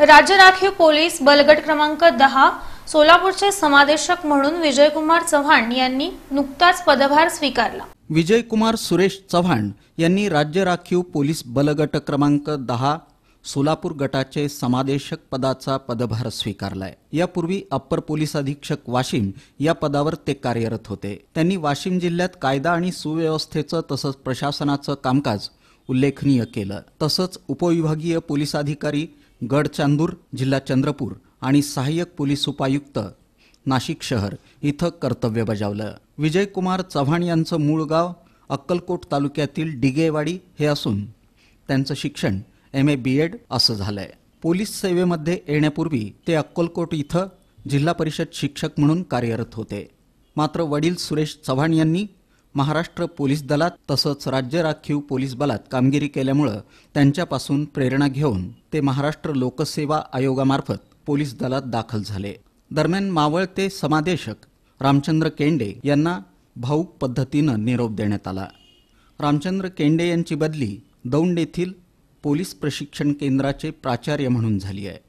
राज्य राखीव पोलीस बलगट क्रमांक दहा सोलापूरचे समादेशक म्हणून विजयकुमार चव्हाण यांनी नुकताच पदभार स्वीकारला विजयकुमार सुरेश चव्हाण यांनी राज्य राखीव पोलीस बलगट क्रमांक दहा सोलापूर गटाचे समादेशक पदाचा पदभार स्वीकारलाय यापूर्वी अप्पर पोलीस अधीक्षक वाशिम या पदावर ते कार्यरत होते त्यांनी वाशिम जिल्ह्यात कायदा आणि सुव्यवस्थेचं तसंच प्रशासनाचं कामकाज उल्लेखनीय केलं तसंच उपविभागीय पोलीस अधिकारी गडचांदूर जिल्हा चंद्रपूर आणि सहाय्यक पोलीस उपायुक्त नाशिक शहर इथं कर्तव्य बजावलं विजयकुमार चव्हाण यांचं मूळ गाव अक्कलकोट तालुक्यातील डिगेवाडी हे असून त्यांचं शिक्षण एम ए बी एड असं झालंय पोलीस सेवेमध्ये येण्यापूर्वी ते अक्कलकोट इथं जिल्हा परिषद शिक्षक म्हणून कार्यरत होते मात्र वडील सुरेश चव्हाण यांनी महाराष्ट्र पोलीस दलात तसंच राज्य राखीव पोलीस बलात कामगिरी केल्यामुळं त्यांच्यापासून प्रेरणा घेऊन ते महाराष्ट्र लोकसेवा आयोगामार्फत पोलीस दलात दाखल झाले दरम्यान मावळ ते समादेशक रामचंद्र केंडे यांना भाऊक पद्धतीनं निरोप देण्यात आला रामचंद्र केंडे यांची बदली दौंड येथील पोलीस प्रशिक्षण केंद्राचे प्राचार्य म्हणून झाली आहे